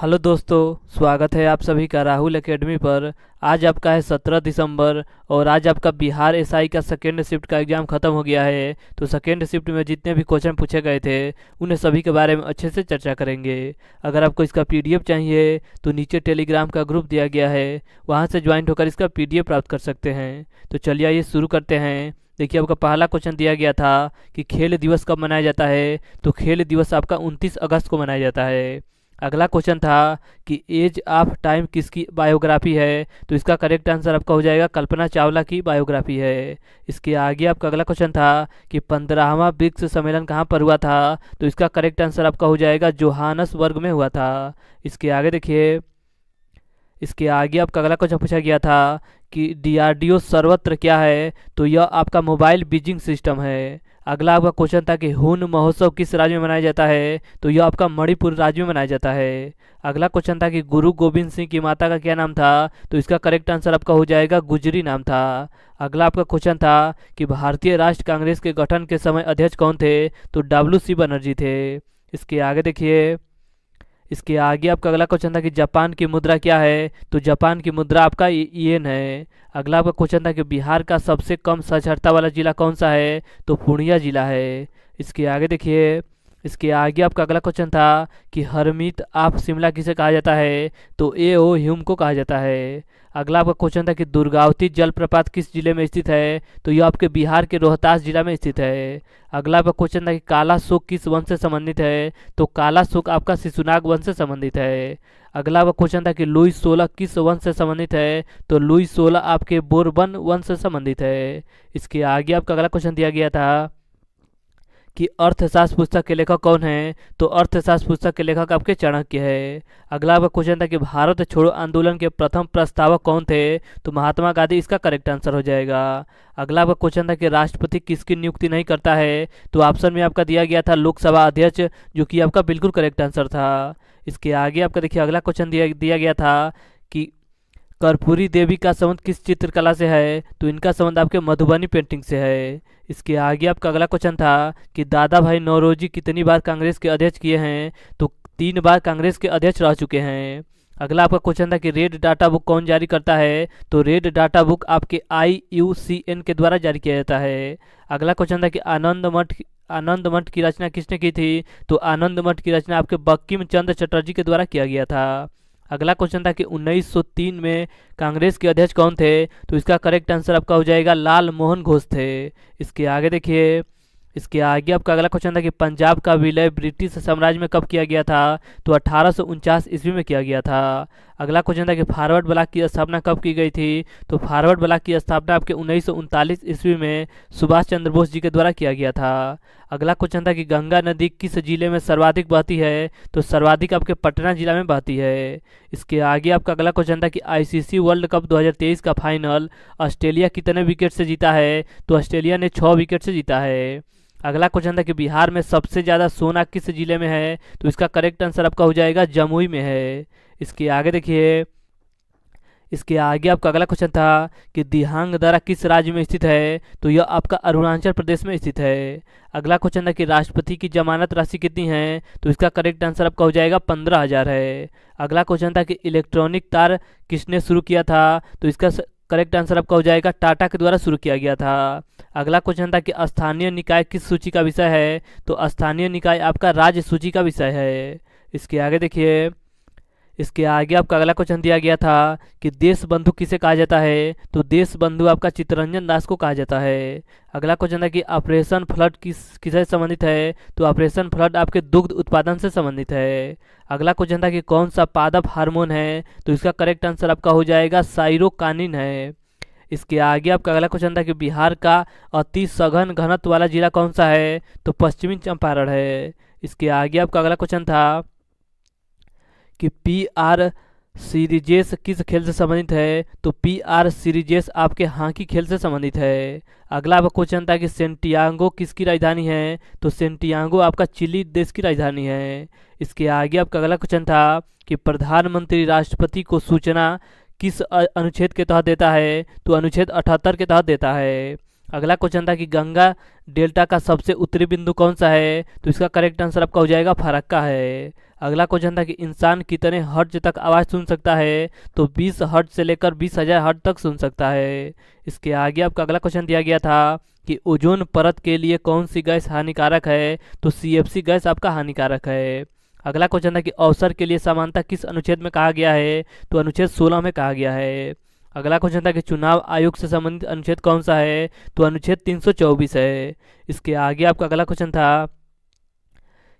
hello दोस्तों स्वागत है आप सभी का राहुल एकेडमी पर आज आपका है सत्रह दिसंबर और आज आपका बिहार एसआई का सेकेंड शिफ्ट का एग्ज़ाम ख़त्म हो गया है तो सेकेंड शिफ्ट में जितने भी क्वेश्चन पूछे गए थे उन्हें सभी के बारे में अच्छे से चर्चा करेंगे अगर आपको इसका पीडीएफ चाहिए तो नीचे टेलीग्राम का ग्रुप दिया गया है वहाँ से ज्वाइन होकर इसका पी प्राप्त कर सकते हैं तो चलिए आइए शुरू करते हैं देखिए आपका पहला क्वेश्चन दिया गया था कि खेल दिवस कब मनाया जाता है तो खेल दिवस आपका उनतीस अगस्त को मनाया जाता है अगला क्वेश्चन था कि एज ऑफ टाइम किसकी बायोग्राफी है तो इसका करेक्ट आंसर आपका हो जाएगा कल्पना चावला की बायोग्राफी है इसके आगे आपका अगला क्वेश्चन था कि पंद्रहवा ब्रिक्स सम्मेलन कहाँ पर हुआ था तो इसका करेक्ट आंसर आपका हो जाएगा जोहानस वर्ग में हुआ था इसके आगे देखिए इसके आगे आपका अगला क्वेश्चन पूछा गया था कि डी सर्वत्र क्या है तो यह आपका मोबाइल बीजिंग सिस्टम है अगला आपका क्वेश्चन था कि हुन महोत्सव किस राज्य में मनाया जाता है तो यह आपका मणिपुर राज्य में मनाया जाता है अगला क्वेश्चन था कि गुरु गोविंद सिंह की माता का क्या नाम था तो इसका करेक्ट आंसर आपका हो जाएगा गुजरी नाम था अगला आपका क्वेश्चन था कि भारतीय राष्ट्र कांग्रेस के गठन के समय अध्यक्ष कौन थे तो डब्ल्यू सी बनर्जी थे इसके आगे देखिए इसके आगे आपका अगला क्वेश्चन था कि जापान की मुद्रा क्या है तो जापान की मुद्रा आपका येन है अगला आपका क्वेश्चन था कि बिहार का सबसे कम साक्षरता वाला जिला कौन सा है तो पूर्णिया जिला है इसके आगे देखिए इसके आगे आपका अगला क्वेश्चन था कि हरमित आप शिमला किसे कहा जाता है तो ए ओ ह्यूम को कहा जाता है अगला आपका क्वेश्चन था कि दुर्गावती जलप्रपात किस जिले में स्थित है तो यह आपके बिहार के रोहतास जिला में स्थित है अगला आपका क्वेश्चन था कि काला शोक किस वंश से संबंधित है तो काला शोक आपका शिशुनाग वंश से संबंधित है अगला आपका क्वेश्चन था कि लुई सोलह किस वंश से संबंधित है तो लुई सोलह आपके बोरबन वंश से संबंधित है इसके आगे आपका अगला क्वेश्चन दिया गया था कि अर्थशास्त्र पुस्तक के लेखक कौन है तो अर्थशास्त्र पुस्तक के लेखक आपके चाणक्य है अगला आपका क्वेश्चन था कि भारत छोड़ो आंदोलन के प्रथम प्रस्तावक कौन थे तो महात्मा गांधी इसका करेक्ट आंसर हो जाएगा अगला आपका क्वेश्चन था कि राष्ट्रपति किसकी नियुक्ति नहीं करता है तो ऑप्शन में आपका दिया गया था लोकसभा अध्यक्ष जो कि आपका बिल्कुल करेक्ट आंसर था इसके आगे आपका देखिए अगला क्वेश्चन दिया दिया गया था कि कर्पूरी देवी का संबंध किस चित्रकला से है तो इनका संबंध आपके मधुबनी पेंटिंग से है इसके आगे आपका अगला क्वेश्चन था कि दादा भाई नौरोजी कितनी बार कांग्रेस के अध्यक्ष किए हैं तो तीन बार कांग्रेस के अध्यक्ष रह चुके हैं अगला आपका क्वेश्चन था कि रेड डाटा बुक कौन जारी करता है तो रेड डाटा बुक आपके आई यू सी एन के द्वारा जारी किया जाता है अगला क्वेश्चन था कि आनंद मठ आनंद मठ की रचना किसने की थी तो आनंद मठ की रचना आपके बक्कीम चंद्र चटर्जी के द्वारा किया गया था अगला क्वेश्चन था कि 1903 में कांग्रेस के अध्यक्ष कौन थे तो इसका करेक्ट आंसर आपका हो जाएगा लाल मोहन घोष थे इसके आगे देखिए इसके आगे आपका अगला क्वेश्चन था कि पंजाब का विलय ब्रिटिश साम्राज्य में कब किया गया था तो अठारह ईस्वी में किया गया था अगला क्वेश्चन था कि फॉरवर्ड ब्लॉक की स्थापना कब की गई थी तो फॉरवर्ड ब्लॉक की स्थापना आपके उन्नीस ईस्वी में सुभाष चंद्र बोस जी के द्वारा किया गया था अगला क्वेश्चन था कि गंगा नदी किस जिले में सर्वाधिक बहती है तो सर्वाधिक आपके पटना जिला में बहती है इसके आगे आपका अगला क्वेश्चन था कि आईसीसी वर्ल्ड कप 2023 का फाइनल ऑस्ट्रेलिया कितने विकेट से जीता है तो ऑस्ट्रेलिया ने छः विकेट से जीता है अगला क्वेश्चन था कि बिहार में सबसे ज़्यादा सोना किस जिले में है तो इसका करेक्ट आंसर आपका हो जाएगा जमुई में है इसके आगे देखिए इसके आगे आपका अगला क्वेश्चन था कि दिहांग दारा किस राज्य में स्थित है तो यह आपका अरुणाचल प्रदेश में स्थित है अगला क्वेश्चन था कि राष्ट्रपति की जमानत राशि कितनी है तो इसका करेक्ट आंसर आपका हो जाएगा पंद्रह हज़ार है अगला क्वेश्चन था कि इलेक्ट्रॉनिक तार किसने शुरू किया था तो इसका करेक्ट आंसर आपका हो जाएगा टाटा के द्वारा शुरू किया गया था अगला क्वेश्चन था कि स्थानीय निकाय किस सूची का विषय है तो स्थानीय निकाय आपका राज्य सूची का विषय है इसके आगे देखिए इसके आगे आपका अगला क्वेश्चन दिया गया था कि देश बंधु किसे कहा जाता है तो देश बंधु आपका चित्तरंजन दास को कहा जाता है अगला क्वेश्चन है कि ऑपरेशन फ्लड किस किसे संबंधित है तो ऑपरेशन फ्लड आपके दुग्ध उत्पादन से संबंधित है अगला क्वेश्चन था कि कौन सा पादप हार्मोन है तो इसका करेक्ट आंसर आपका हो जाएगा साइरोकानिन है इसके आगे आपका अगला क्वेश्चन था कि बिहार का अति सघन घनत्व वाला जिला कौन सा है तो पश्चिमी चंपारण है इसके आगे आपका अगला क्वेश्चन था कि पी आर सीरीजेस किस खेल से संबंधित है तो पी आर सीरीजेस आपके हॉकी खेल से संबंधित है अगला आपका क्वेश्चन था कि सेंटियांगो किसकी राजधानी है तो सेंटियांगो आपका चिली देश की राजधानी है इसके आगे आपका अगला क्वेश्चन था कि प्रधानमंत्री राष्ट्रपति को सूचना किस अनुच्छेद के तहत देता है तो अनुच्छेद अठहत्तर के तहत देता है अगला क्वेश्चन था कि गंगा डेल्टा का सबसे उत्तरी बिंदु कौन सा है तो इसका करेक्ट आंसर आपका हो जाएगा फरक्का है अगला क्वेश्चन था कि इंसान कितने हर्ज तक आवाज़ सुन सकता है तो 20 हर्ज से लेकर बीस हज़ार हर्ज तक सुन सकता है इसके आगे आपका अगला क्वेश्चन दिया गया था कि ओजोन परत के लिए कौन सी गैस हानिकारक है तो सी गैस आपका हानिकारक है अगला क्वेश्चन था कि अवसर के लिए समानता किस अनुच्छेद में कहा गया है तो अनुच्छेद सोलह में कहा गया है अगला क्वेश्चन था कि चुनाव आयोग से संबंधित अनुच्छेद कौन सा है तो अनुच्छेद 324 है इसके आगे आपका अगला क्वेश्चन था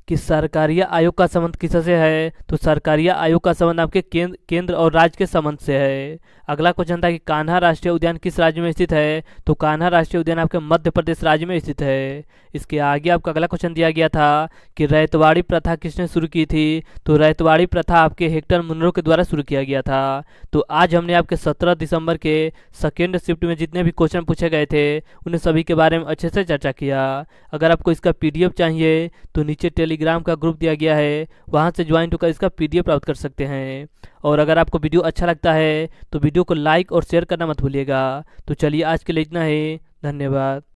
कि सरकारी आयोग का संबंध किससे है तो सरकारी आयोग का संबंध आपके केंद्र केंद्र और राज्य के संबंध से है अगला क्वेश्चन था कि कान्हा राष्ट्रीय उद्यान किस राज्य में स्थित है तो कान्हा राष्ट्रीय उद्यान आपके मध्य प्रदेश राज्य में स्थित है इसके आगे आपका अगला क्वेश्चन दिया गया था कि रैतवाड़ी प्रथा किसने शुरू की थी तो रैतवाड़ी प्रथा आपके हेक्टर मुनरो के द्वारा शुरू किया गया था तो आज हमने आपके सत्रह दिसंबर के सेकेंड शिफ्ट में जितने भी क्वेश्चन पूछे गए थे उन्हें सभी के बारे में अच्छे से चर्चा किया अगर आपको इसका पी चाहिए तो नीचे टेली टेलीग्राम का ग्रुप दिया गया है वहाँ से ज्वाइन होकर इसका पी प्राप्त कर सकते हैं और अगर आपको वीडियो अच्छा लगता है तो वीडियो को लाइक और शेयर करना मत भूलिएगा तो चलिए आज के लिए इतना है धन्यवाद